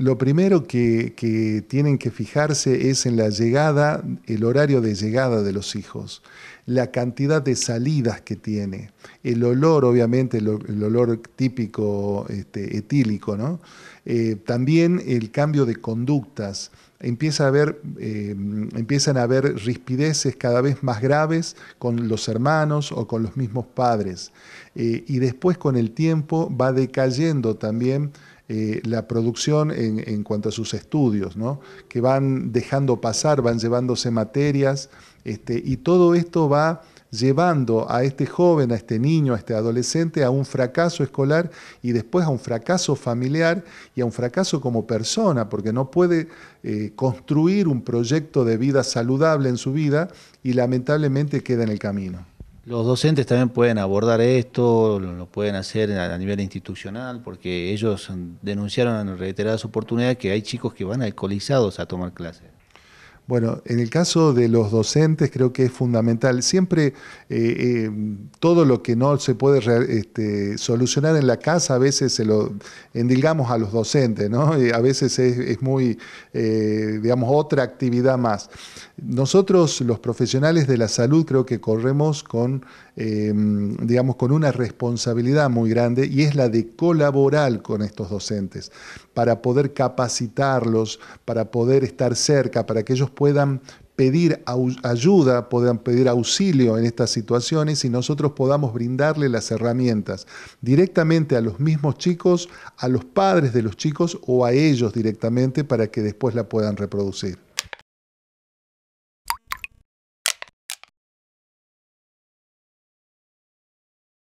lo primero que, tienen que fijarse es en la llegada, el horario de llegada de los hijos, la cantidad de salidas que tiene, el olor, obviamente, el, olor típico este, etílico, ¿no? Eh, también el cambio de conductas. Empieza a eh, empiezan a haber rispideces cada vez más graves con los hermanos o con los mismos padres. Eh, y después con el tiempo va decayendo también eh, la producción en, cuanto a sus estudios, que van dejando pasar, van llevándose materias, este, y todo esto va llevando a este joven, a este niño, a este adolescente a un fracaso escolar y después a un fracaso familiar y a un fracaso como persona, porque no puede eh, construir un proyecto de vida saludable en su vida y lamentablemente queda en el camino. Los docentes también pueden abordar esto, lo, pueden hacer a, nivel institucional, porque ellos denunciaron en reiteradas oportunidades que hay chicos que van alcoholizados a tomar clases. Bueno, en el caso de los docentes creo que es fundamental. Siempre eh, eh, todo lo que no se puede este, solucionar en la casa a veces se lo endilgamos a los docentes, ¿no? a veces es, muy, eh, digamos, otra actividad más. Nosotros los profesionales de la salud creo que corremos con, digamos, con una responsabilidad muy grande y es la de colaborar con estos docentes para poder capacitarlos, para poder estar cerca, para que ellos puedan puedan pedir ayuda, puedan pedir auxilio en estas situaciones y nosotros podamos brindarle las herramientas directamente a los mismos chicos, a los padres de los chicos o a ellos directamente para que después la puedan reproducir.